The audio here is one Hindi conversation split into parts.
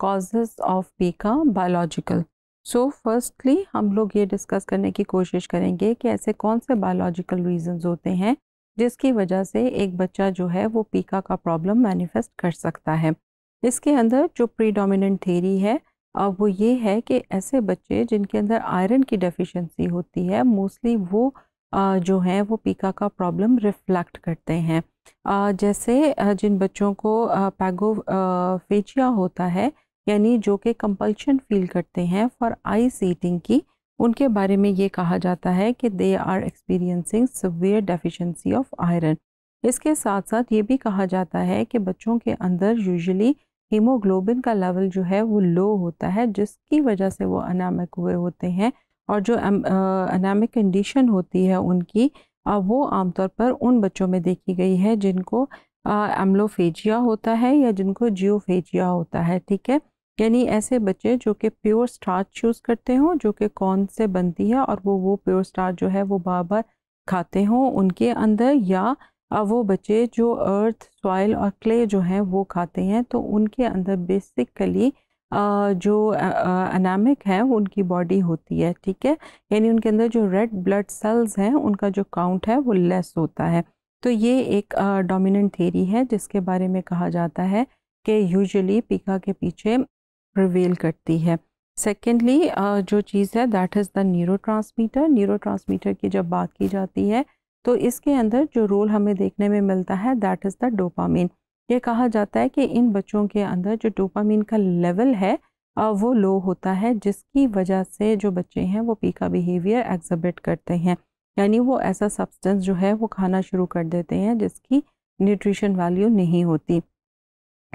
कॉजेज़ ऑफ बी का बायोलॉजिकल सो फर्स्टली हम लोग ये डिस्कस करने की कोशिश करेंगे कि ऐसे कौन से बायोलॉजिकल रीजंस होते हैं जिसकी वजह से एक बच्चा जो है वो पीका का प्रॉब्लम मैनिफेस्ट कर सकता है इसके अंदर जो प्रीडोमिनेंट थेरी है वो ये है कि ऐसे बच्चे जिनके अंदर आयरन की डेफिशिएंसी होती है मोस्टली वो जो है वो पीका का प्रॉब्लम रिफ्लेक्ट करते हैं जैसे जिन बच्चों को पैगोफेजिया होता है यानी जो कि कंपल्शन फील करते हैं फॉर आई सीटिंग की उनके बारे में ये कहा जाता है कि they are experiencing severe deficiency of iron इसके साथ साथ ये भी कहा जाता है कि बच्चों के अंदर यूजुअली हीमोग्लोबिन का लेवल जो है वो लो होता है जिसकी वजह से वो अनामिक हुए होते हैं और जो अनामिक कंडीशन होती है उनकी वो आमतौर पर उन बच्चों में देखी गई है जिनको एम्लोफेजिया होता है या जिनको जियोफेजिया होता है ठीक है यानी ऐसे बच्चे जो कि प्योर स्टार्च चूज़ करते हों जो कि कौन से बनती है और वो वो प्योर स्टार्च जो है वो बार बार खाते हों उनके अंदर या वो बच्चे जो अर्थ सॉइल और क्ले जो हैं वो खाते हैं तो उनके अंदर बेसिकली जो अनामिक हैं वो उनकी बॉडी होती है ठीक है यानी उनके अंदर जो रेड ब्लड सेल्स हैं उनका जो काउंट है वो लेस होता है तो ये एक डोमिनेंट थेरी है जिसके बारे में कहा जाता है कि यूजुअली पिका के पीछे प्रवेल करती है सेकेंडली uh, जो चीज़ है that is the neurotransmitter neurotransmitter की जब बात की जाती है तो इसके अंदर जो रोल हमें देखने में मिलता है दैट इज़ द डोपामीन ये कहा जाता है कि इन बच्चों के अंदर जो डोपामीन का लेवल है वो लो होता है जिसकी वजह से जो बच्चे हैं वो पीका बिहेवियर एग्जिबिट करते हैं यानी वो ऐसा सब्सटेंस जो है वो खाना शुरू कर देते हैं जिसकी न्यूट्रिशन वैल्यू नहीं होती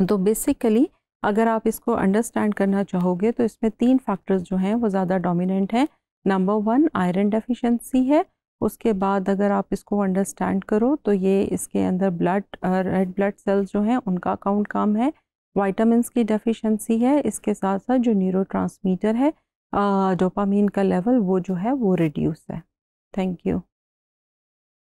तो बेसिकली अगर आप इसको अंडरस्टैंड करना चाहोगे तो इसमें तीन फैक्टर्स जो हैं वो ज़्यादा डोमिनेंट हैं नंबर वन आयरन डेफिशिएंसी है उसके बाद अगर आप इसको अंडरस्टैंड करो तो ये इसके अंदर ब्लड रेड ब्लड सेल्स जो हैं उनका अकाउंट कम है वाइटामस की डेफिशिएंसी है इसके साथ साथ जो न्यूरो है डोपामीन का लेवल वो जो है वो रिड्यूस है थैंक यू